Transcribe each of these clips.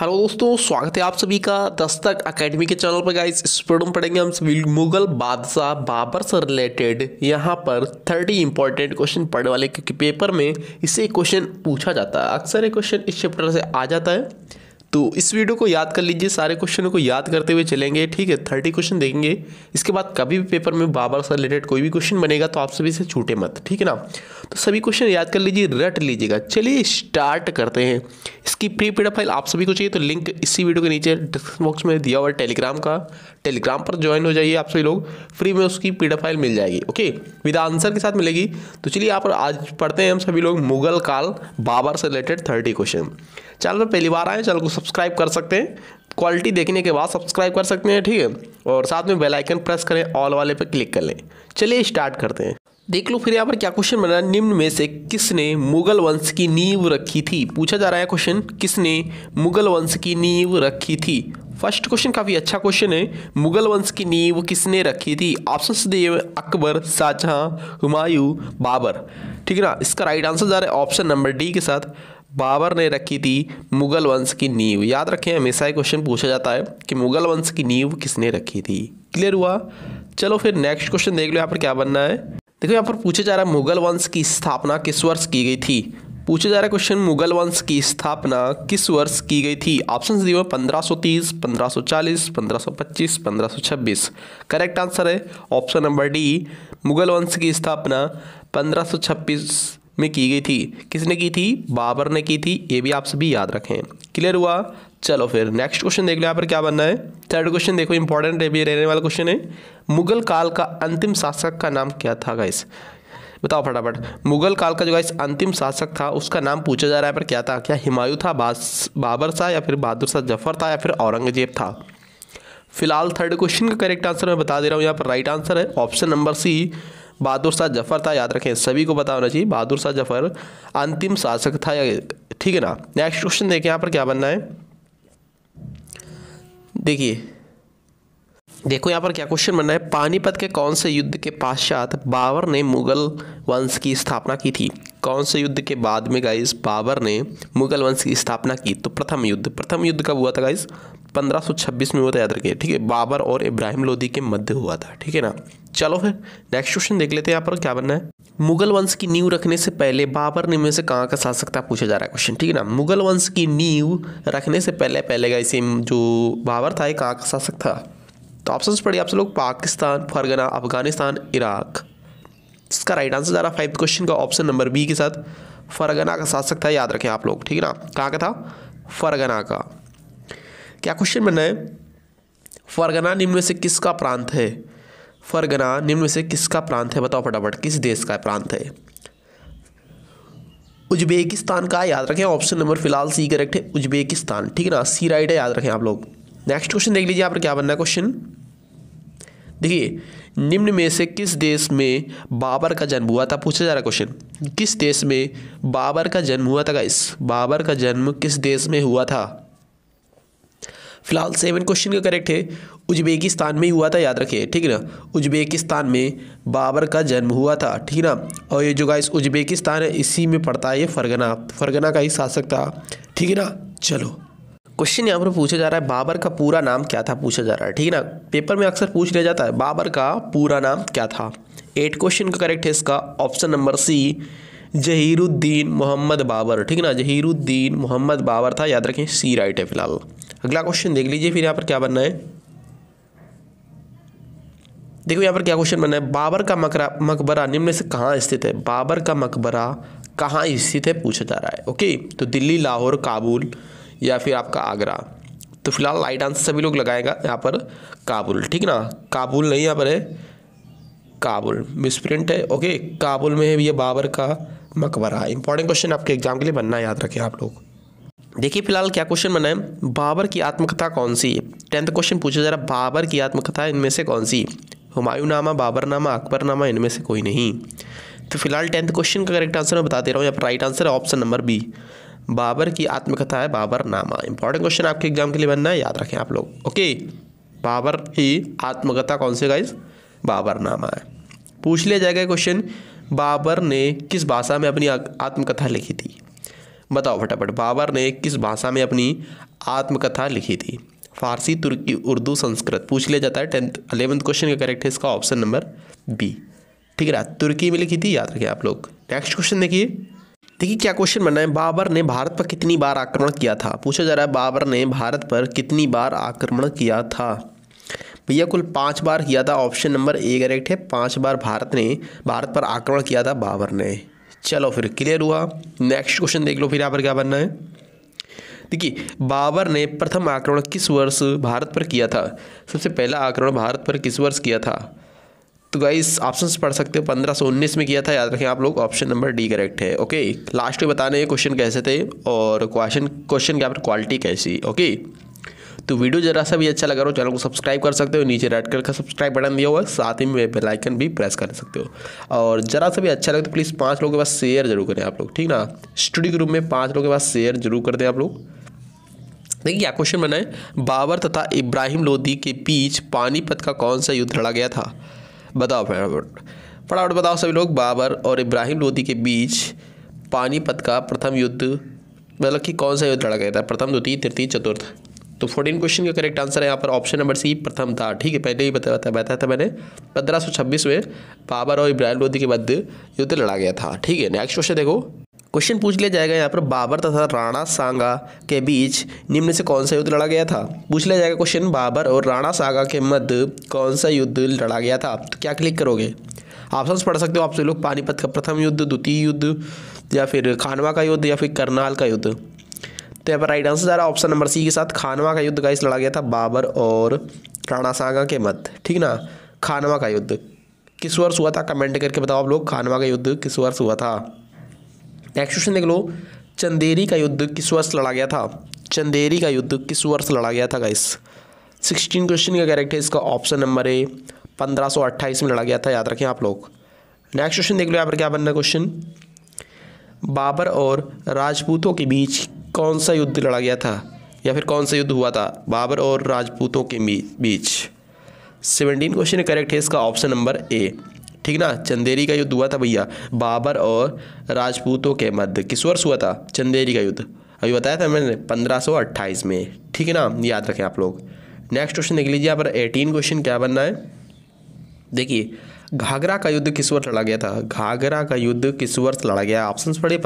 hello दोस्तों स्वागत है आप सभी का दस्तक एकेडमी के चैनल पर गाइस इस वीडियो में पढ़ेंगे हम सभी मुगल बादशाह बाबर से रिलेटेड यहाँ पर थर्टी इंपॉर्टेंट क्वेश्चन पढ़ने वाले क्योंकि पेपर में इसे क्वेश्चन पूछा जाता है अक्सर ये क्वेश्चन इस चैप्टर से आ जाता है तो इस वीडियो को याद कर लीजिए सारे क्वेश्चनों को याद करते हुए चलेंगे ठीक है थर्टी क्वेश्चन देखेंगे इसके बाद कभी भी पेपर में बाबर से रिलेटेड कोई भी क्वेश्चन बनेगा तो आप सभी से छूटे मत ठीक है ना तो सभी क्वेश्चन याद कर लीजिए रट लीजिएगा चलिए स्टार्ट करते हैं इसकी प्री पीडा फाइल आप सभी को चाहिए तो लिंक इसी वीडियो के नीचे डिस्क्रिप्शन बॉक्स में दिया हुआ है टेलीग्राम का टेलीग्राम पर ज्वाइन हो जाइए आप सभी लोग फ्री में उसकी पी फाइल मिल जाएगी ओके विद आंसर के साथ मिलेगी तो चलिए आप आज पढ़ते हैं हम सभी लोग मुगल काल बाबर से रिलेटेड थर्टी क्वेश्चन चैनल पर पहली बार आए चैनल को सब्सक्राइब कर सकते हैं क्वालिटी देखने के बाद सब्सक्राइब कर सकते हैं ठीक है और साथ में बेल आइकन प्रेस करें ऑल वाले पर क्लिक कर लें चलिए स्टार्ट करते हैं देख लो फिर यहाँ पर क्या क्वेश्चन बना निम्न में से किसने मुगल वंश की नींव रखी थी पूछा जा रहा है क्वेश्चन किसने मुगल वंश की नींव रखी थी फर्स्ट क्वेश्चन काफ़ी अच्छा क्वेश्चन है मुगल वंश की नींव किसने रखी थी ऑप्शन दिए अकबर शाहजहां हुमायूं बाबर ठीक है ना इसका राइट आंसर जा रहा है ऑप्शन नंबर डी के साथ बाबर ने रखी थी मुगल वंश की नींव याद रखें हमेशा ये क्वेश्चन पूछा जाता है कि मुगल वंश की नींव किसने रखी थी क्लियर हुआ चलो फिर नेक्स्ट क्वेश्चन देख लो यहाँ पर क्या बनना है देखो यहाँ पर पूछा जा रहा है मुगल वंश की स्थापना किस वर्ष की गई थी पूछा जा रहा है क्वेश्चन मुगल वंश की स्थापना किस वर्ष की गई थी ऑप्शन दिए हुए पंद्रह सौ तीस पंद्रह सौ चालीस पंद्रह सौ पच्चीस पंद्रह सौ छब्बीस करेक्ट आंसर है ऑप्शन नंबर डी मुगल वंश की स्थापना पंद्रह सौ छब्बीस में की गई थी किसने की थी बाबर ने की थी ये भी आप सभी याद रखें क्लियर हुआ चलो फिर नेक्स्ट क्वेश्चन देख लो यहाँ पर क्या बनना है थर्ड क्वेश्चन देखो इंपॉर्टेंट भी रहने वाला क्वेश्चन है मुगल काल का अंतिम शासक का नाम क्या था गाइस बताओ फटाफट मुगल काल का जो गाइस अंतिम शासक था उसका नाम पूछा जा रहा है पर क्या था क्या हिमायू था बाबर था या फिर बहादुर शाह जफर था या फिर औरंगजेब था फिलहाल थर्ड क्वेश्चन का करेक्ट आंसर मैं बता दे रहा हूँ यहाँ पर राइट आंसर है option number C Bahadur Shah Zafar था याद रखें सभी को पता होना चाहिए बहादुर शाह जफर अंतिम शासक था ठीक है ना नेक्स्ट क्वेश्चन देखें यहाँ पर क्या बनना है देखिए देखो यहाँ पर क्या क्वेश्चन बनना है पानीपत के कौन से युद्ध के पश्चात बाबर ने मुगल वंश की स्थापना की थी कौन से युद्ध के बाद में गाइस बाबर ने मुगल वंश की स्थापना की तो प्रथम युद्ध प्रथम युद्ध कब हुआ था गाइस 1526 में हुआ था तो याद रखिए ठीक है बाबर और इब्राहिम लोदी के मध्य हुआ था ठीक है ना चलो फिर नेक्स्ट क्वेश्चन देख लेते हैं यहाँ पर क्या बनना है मुगल वंश की नींव रखने से पहले बाबर ने में से कहाँ का शासक था पूछा जा रहा है क्वेश्चन ठीक है ना मुगल वंश की नींव रखने से पहले पहले का इसे जो बाबर था ये कहाँ का शासक था तो ऑप्शन पढ़िए आपसे लोग पाकिस्तान फरगना अफगानिस्तान इराक इसका राइट आंसर जा रहा फाइव क्वेश्चन का ऑप्शन नंबर बी के साथ फरगना का शासक था याद रखें आप लोग ठीक है ना कहाँ का था फरगना का क्या क्वेश्चन बना है फरगना निम्न से किसका प्रांत है फरगना निम्न से किसका प्रांत है बताओ फटाफट किस देश का प्रांत है उज्बेकिस्तान का याद रखें ऑप्शन नंबर फिलहाल सी करेक्ट है उज्बेकिस्तान ठीक है ना सी राइट है याद रखें आप लोग नेक्स्ट क्वेश्चन देख लीजिए आप क्या बनना है क्वेश्चन देखिए निम्न में से किस देश में बाबर का जन्म हुआ था पूछा जा रहा क्वेश्चन किस देश में बाबर का जन्म हुआ था इस बाबर का जन्म किस देश में हुआ था फिलहाल सेवन क्वेश्चन का करेक्ट है उज्बेकिस्तान में ही हुआ था याद रखिए ठीक है ना उज्बेकिस्तान में बाबर का जन्म हुआ था ठीक है ना और ये जो गाइस उज्बेकिस्तान है इसी में पड़ता है ये फरगना फरगना का ही शासक था ठीक है ना चलो क्वेश्चन यहाँ पर पूछा जा रहा है बाबर का पूरा नाम क्या था पूछा जा रहा है ठीक है ना पेपर में अक्सर पूछ लिया जाता है बाबर का पूरा नाम क्या था एट क्वेश्चन का करेक्ट है इसका option number C Zahiruddin Mohammad Babur ठीक है ना जहीरुद्दीन मोहम्मद बाबर था याद रखें सी राइट है फिलहाल अगला क्वेश्चन देख लीजिए फिर यहाँ पर क्या बनना है देखो यहाँ पर क्या क्वेश्चन बनना है बाबर का मकरा मकबरा निम्न से कहाँ स्थित है बाबर का मकबरा कहाँ स्थित है पूछा जा रहा है ओके तो दिल्ली लाहौर काबुल या फिर आपका आगरा तो फिलहाल राइट आंसर सभी लोग लगाएगा यहाँ पर काबुल ठीक ना काबुल नहीं यहाँ पर है काबुल मिसप्रिंट है ओके काबुल में है ये बाबर का मकबरा इंपॉर्टेंट क्वेश्चन आपके एग्जाम के लिए बनना याद रखें आप लोग देखिए फिलहाल क्या क्वेश्चन बना है बाबर की आत्मकथा कौन सी है टेंथ क्वेश्चन पूछा जा रहा है बाबर की आत्मकथा इनमें से कौन सी हुमायूं नामा बाबर नामा अकबर नामा इनमें से कोई नहीं तो फिलहाल टेंथ क्वेश्चन का करेक्ट आंसर मैं बता दे रहा हूँ या राइट आंसर है ऑप्शन नंबर बी बाबर की आत्मकथा है बाबर नामा इंपॉर्टेंट क्वेश्चन आपके एग्जाम के लिए बनना है याद रखें आप लोग ओके बाबर की आत्मकथा कौन से गाइज नामा है पूछ लिया जाएगा क्वेश्चन बाबर ने किस भाषा में अपनी आत्मकथा लिखी थी बताओ फटाफट बाबर ने किस भाषा में अपनी आत्मकथा लिखी थी फारसी तुर्की उर्दू संस्कृत पूछ लिया जाता है टेंथ अलेवंथ क्वेश्चन का करेक्ट है इसका ऑप्शन नंबर बी ठीक है तुर्की में लिखी थी याद रखें आप लोग नेक्स्ट क्वेश्चन देखिए देखिए क्या क्वेश्चन बनना है बाबर ने भारत पर कितनी बार आक्रमण किया था पूछा जा रहा है बाबर ने भारत पर कितनी बार आक्रमण किया था भैया कुल पाँच बार किया था ऑप्शन नंबर ए करेक्ट है पाँच बार भारत ने भारत पर आक्रमण किया था बाबर ने चलो फिर क्लियर हुआ नेक्स्ट क्वेश्चन देख लो फिर यहाँ पर क्या बनना है देखिए बाबर ने प्रथम आक्रमण किस वर्ष भारत पर किया था सबसे पहला आक्रमण भारत पर किस वर्ष किया था तो गाई ऑप्शंस पढ़ सकते हो पंद्रह सौ उन्नीस में किया था याद रखें आप लोग ऑप्शन नंबर डी करेक्ट है ओके लास्ट में बताने क्वेश्चन कैसे थे और क्वेश्चन क्वेश्चन के यहाँ पर क्वालिटी कैसी ओके तो वीडियो जरा सा भी अच्छा लगा हो चैनल को सब्सक्राइब कर सकते हो नीचे रेड कलर का सब्सक्राइब बटन दिया हुआ है साथ ही में बेलाइकन भी प्रेस कर सकते हो और जरा सा भी अच्छा लगे तो प्लीज़ पाँच लोगों के पास शेयर जरूर करें आप लोग ठीक ना स्टडी ग्रुप में पाँच लोगों के पास शेयर जरूर कर दें आप लोग देखिए क्या क्वेश्चन बनाए बाबर तथा इब्राहिम लोधी के बीच पानीपत का कौन सा युद्ध लड़ा गया था बताओ फटाफट फटाफट बताओ सभी लोग बाबर और इब्राहिम लोधी के बीच पानीपत का प्रथम युद्ध मतलब कि कौन सा युद्ध लड़ा गया था प्रथम द्वितीय तृतीय चतुर्थ तो फोर्टीन क्वेश्चन का करेक्ट आंसर है यहाँ पर ऑप्शन नंबर सी प्रथम था ठीक है पहले ही बताया बताया था मैंने पंद्रह सौ छब्बीस में बाबर और इब्राहिम लोधी के मध्य युद्ध लड़ा गया था ठीक है नेक्स्ट क्वेश्चन देखो क्वेश्चन पूछ लिया जाएगा यहाँ पर बाबर तथा राणा सांगा के बीच निम्न से कौन सा युद्ध लड़ा गया था पूछ लिया जाएगा क्वेश्चन बाबर और राणा सांगा के मध्य कौन सा युद्ध लड़ा गया था तो क्या क्लिक करोगे ऑप्शंस पढ़ सकते हो आप सभी तो लोग पानीपत का प्रथम युद्ध द्वितीय युद्ध या फिर खानवा का युद्ध या फिर करनाल का युद्ध तो यहाँ पर राइट आंसर जा रहा है ऑप्शन नंबर सी के साथ खानवा का युद्ध गाइस लड़ा गया था बाबर और राणासागा के मत ठीक ना खानवा का युद्ध किस वर्ष हुआ था कमेंट करके बताओ आप लोग खानवा का युद्ध किस वर्ष हुआ था नेक्स्ट क्वेश्चन देख लो चंदेरी का युद्ध किस वर्ष लड़ा गया था चंदेरी का युद्ध किस वर्ष लड़ा गया था गाइस सिक्सटीन क्वेश्चन का करेक्ट है इसका ऑप्शन नंबर ए पंद्रह सौ अट्ठाईस में लड़ा गया था याद रखें आप लोग नेक्स्ट क्वेश्चन देख लो यहाँ पर क्या बनना क्वेश्चन बाबर और राजपूतों के बीच कौन सा युद्ध लड़ा गया था या फिर कौन सा युद्ध हुआ था बाबर और राजपूतों के बीच सेवनटीन क्वेश्चन करेक्ट है इसका ऑप्शन नंबर ए ठीक ना चंदेरी का युद्ध हुआ था भैया बाबर और राजपूतों के मध्य किस वर्ष हुआ था चंदेरी का युद्ध अभी बताया था मैंने पंद्रह में ठीक है ना याद रखें आप लोग नेक्स्ट क्वेश्चन देख लीजिए यहाँ पर एटीन क्वेश्चन क्या बनना है देखिए घाघरा का युद्ध किस वर्ष लड़ा गया था घाघरा का युद्ध किस वर्ष लड़ा गया ऑप्शन पढ़िए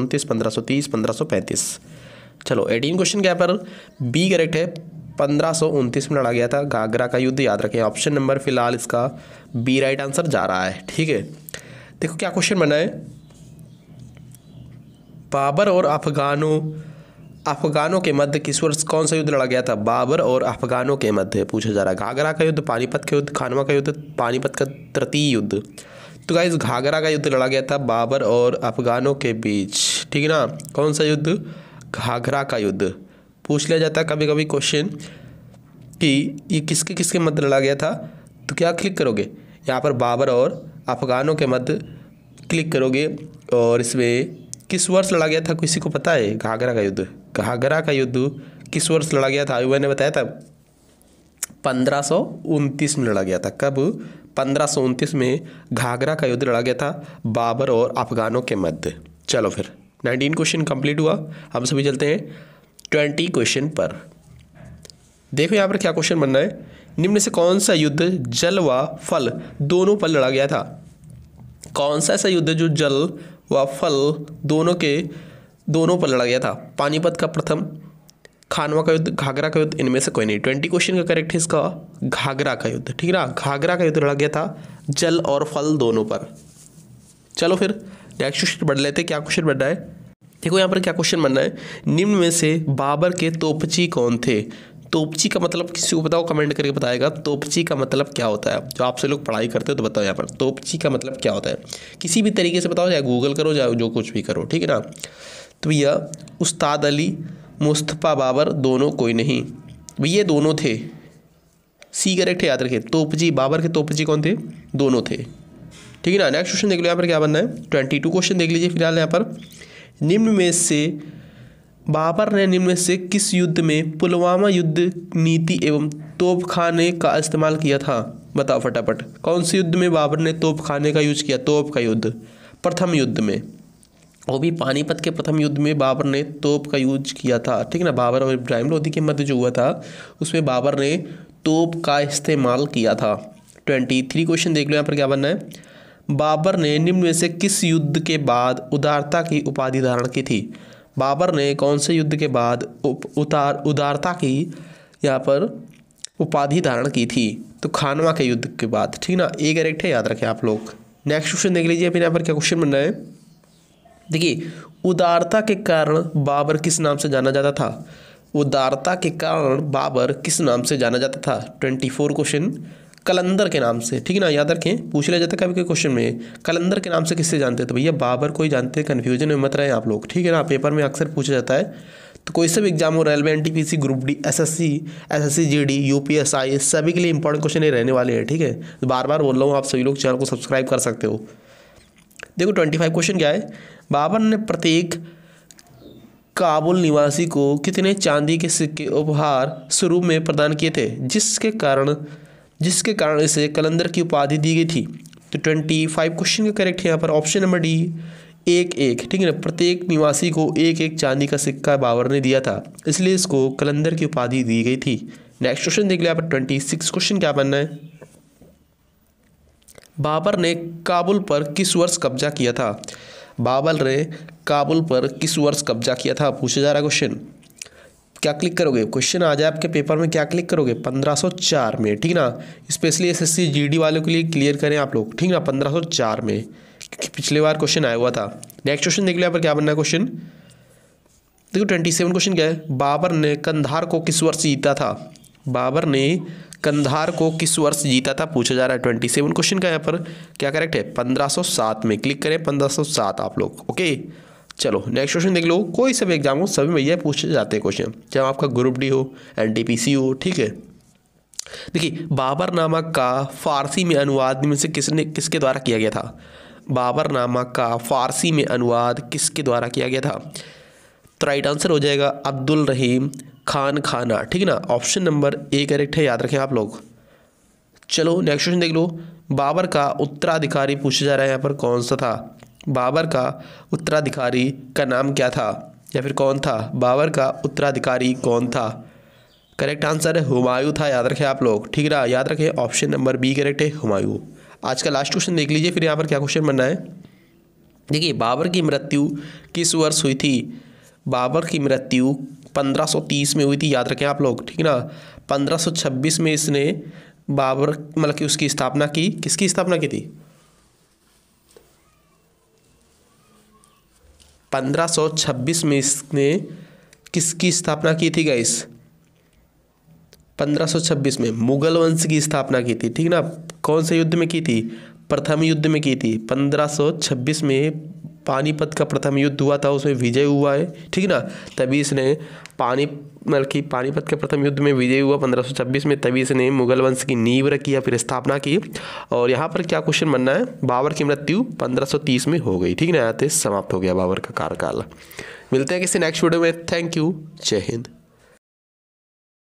तीस पंद्रह सौ पैंतीस चलो एटीन क्वेश्चन क्या पर बी करेक्ट है पंद्रह में लड़ा गया था घाघरा का युद्ध याद रखें ऑप्शन नंबर फिलहाल इसका बी राइट आंसर जा रहा है ठीक है देखो क्या क्वेश्चन बना है बाबर और अफगानों अफगानों के मध्य किस वर्ष कौन सा युद्ध लड़ा गया था बाबर और अफगानों के मध्य पूछा जा रहा है घाघरा का युद्ध पानीपत का युद्ध खानवा का युद्ध पानीपत का तृतीय युद्ध तो गाइज घाघरा का युद्ध लड़ा गया था बाबर और अफगानों के बीच ठीक है ना कौन सा युद्ध घाघरा का युद्ध पूछ लिया जाता है कभी कभी क्वेश्चन कि ये किसके किसके मध्य लड़ा गया था तो क्या क्लिक करोगे यहाँ पर बाबर और अफगानों के मध्य क्लिक करोगे और इसमें किस वर्ष लड़ा गया था किसी को पता है घाघरा का युद्ध घाघरा का युद्ध किस वर्ष लड़ा गया था अभी मैंने बताया था पंद्रह में लड़ा गया था कब पंद्रह में घाघरा का युद्ध लड़ा गया था बाबर और अफगानों के मध्य चलो फिर 19 क्वेश्चन कंप्लीट हुआ हम सभी चलते हैं 20 क्वेश्चन पर देखो यहाँ पर क्या क्वेश्चन बन रहा है निम्न से कौन सा युद्ध जल व फल दोनों पर लड़ा गया था कौन सा ऐसा युद्ध जो जल व फल दोनों के दोनों पर लड़ा गया था पानीपत का प्रथम खानवा का युद्ध घाघरा का युद्ध इनमें से कोई नहीं ट्वेंटी क्वेश्चन का करेक्ट है इसका घाघरा का युद्ध ठीक ना घाघरा का युद्ध लड़ा गया था जल और फल दोनों पर चलो फिर नेक्स्ट क्वेश्चन बढ़ लेते क्या क्वेश्चन बन रहा है देखो यहाँ पर क्या क्वेश्चन बन रहा है निम्न में से बाबर के तोपची कौन थे तोपची का मतलब किसी को बताओ कमेंट करके बताएगा तोपची का मतलब क्या होता है जो आपसे लोग पढ़ाई करते हो तो बताओ यहाँ पर तोपची का मतलब क्या होता है किसी भी तरीके से बताओ चाहे गूगल करो चाहे जो कुछ भी करो ठीक है ना भैया उस्ताद अली मुस्तफ़ा बाबर दोनों कोई नहीं ये दोनों थे सी करेक्ट है याद रखे तोपजी बाबर के तोपजी कौन थे दोनों थे ठीक है ना नेक्स्ट क्वेश्चन देख लो यहाँ पर क्या बनना है ट्वेंटी टू क्वेश्चन देख लीजिए फिलहाल यहाँ पर निम्न में से बाबर ने निम्न में से किस युद्ध में पुलवामा युद्ध नीति एवं तोपखाने का इस्तेमाल किया था बताओ फटाफट कौन से युद्ध में बाबर ने तोपखाने का यूज किया तोप का युद्ध प्रथम युद्ध में वो भी पानीपत के प्रथम युद्ध में बाबर ने तोप का यूज किया था ठीक ना बाबर और इब्राहिम लोधी के मध्य जो हुआ था उसमें बाबर ने तोप का इस्तेमाल किया था ट्वेंटी थ्री क्वेश्चन देख लो यहाँ पर क्या बनना है बाबर ने निम्न में से किस युद्ध के बाद उदारता की उपाधि धारण की थी बाबर ने कौन से युद्ध के बाद उप, उतार उदारता की यहाँ पर उपाधि धारण की थी तो खानवा के युद्ध के बाद ठीक ना ये करेक्ट है याद रखें आप लोग नेक्स्ट क्वेश्चन देख लीजिए अभी यहाँ पर क्या क्वेश्चन बनना है देखिए उदारता के कारण बाबर किस नाम से जाना जाता था उदारता के कारण बाबर किस नाम से जाना जाता था ट्वेंटी फोर क्वेश्चन कलंदर के नाम से ठीक है ना याद रखें पूछ लिया जाता है कभी क्वेश्चन में कलंदर के नाम से किससे जानते तो भैया बाबर कोई जानते हैं कन्फ्यूजन में मत रहे आप लोग ठीक है ना पेपर में अक्सर पूछा जाता है तो कोई सब एग्जाम हो railway N T group D S S C S S C G D U P S I सभी के लिए इंपॉर्टेंट क्वेश्चन ये रहने वाले हैं ठीक है बार बार बोल रहा हूँ आप सभी लोग चैनल को सब्सक्राइब कर सकते हो देखो ट्वेंटी फाइव क्वेश्चन क्या है बाबर ने प्रत्येक काबुल निवासी को कितने चांदी के सिक्के उपहार स्वरूप में प्रदान किए थे जिसके कारण जिसके कारण इसे कलंदर की उपाधि दी गई थी तो ट्वेंटी फाइव क्वेश्चन का करेक्ट है यहाँ पर ऑप्शन नंबर डी एक एक ठीक है ना प्रत्येक निवासी को एक एक चांदी का सिक्का बाबर ने दिया था इसलिए इसको कलंदर की उपाधि दी गई थी नेक्स्ट क्वेश्चन देख लिया आप ट्वेंटी सिक्स क्वेश्चन क्या बनना है बाबर ने काबुल पर किस वर्ष कब्जा किया था बाबर ने काबुल पर किस वर्ष कब्जा किया था पूछा जा रहा क्वेश्चन क्या क्लिक करोगे क्वेश्चन आ जाए आपके पेपर में क्या क्लिक करोगे 1504 में ठीक ना स्पेशली एसएससी जीडी वालों के लिए क्लियर करें आप लोग ठीक ना 1504 में क्योंकि पिछले बार क्वेश्चन आया हुआ था नेक्स्ट क्वेश्चन देख लिया पर क्या बनना है क्वेश्चन देखो ट्वेंटी सेवन क्वेश्चन क्या है बाबर ने कंधार को किस वर्ष जीता था बाबर ने कंधार को किस वर्ष जीता था पूछा जा रहा है ट्वेंटी सेवन क्वेश्चन का यहाँ पर क्या करेक्ट है पंद्रह सौ सात में क्लिक करें पंद्रह सौ सात आप लोग ओके चलो नेक्स्ट क्वेश्चन देख लो कोई सब एग्जाम हो सभी में यह पूछे जाते हैं क्वेश्चन चाहे आपका ग्रुप डी हो सी हो ठीक है देखिए बाबर नामक का फारसी में अनुवाद में से किसने किसके द्वारा किया गया था बाबर नामक का फारसी में अनुवाद किसके द्वारा किया गया था तो राइट आंसर हो जाएगा अब्दुल रहीम खान खाना ठीक है ना ऑप्शन नंबर ए करेक्ट है याद रखें आप लोग चलो नेक्स्ट क्वेश्चन देख लो बाबर का उत्तराधिकारी पूछा जा रहा है यहाँ पर कौन सा था बाबर का उत्तराधिकारी का नाम क्या था या फिर कौन था बाबर का उत्तराधिकारी कौन था करेक्ट आंसर है हुमायूं था याद रखें आप लोग ठीक ना याद रखें ऑप्शन नंबर बी करेक्ट है हुमायूं आज का लास्ट क्वेश्चन देख लीजिए फिर यहाँ पर क्या क्वेश्चन बनना है देखिए बाबर की मृत्यु किस वर्ष हुई थी बाबर की मृत्यु 1530 में हुई थी याद रखें आप लोग ठीक ना 1526 में इसने बाबर मतलब कि उसकी स्थापना की किसकी स्थापना की थी 1526 में इसने किसकी स्थापना की थी गाइस 1526 में मुगल वंश की स्थापना की थी ठीक ना कौन से युद्ध में की थी प्रथम युद्ध में की थी 1526 में पानीपत का प्रथम युद्ध हुआ था उसमें विजय हुआ है ठीक ना तभी इसने पानी मतलब कि पानीपत के प्रथम युद्ध में विजय हुआ 1526 में तभी इसने मुगल वंश की नींव रखी या फिर स्थापना की और यहाँ पर क्या क्वेश्चन बनना है बाबर की मृत्यु 1530 में हो गई ठीक ना यहाँ समाप्त हो गया बाबर का कार्यकाल मिलते हैं किसी नेक्स्ट वीडियो में थैंक यू जय हिंद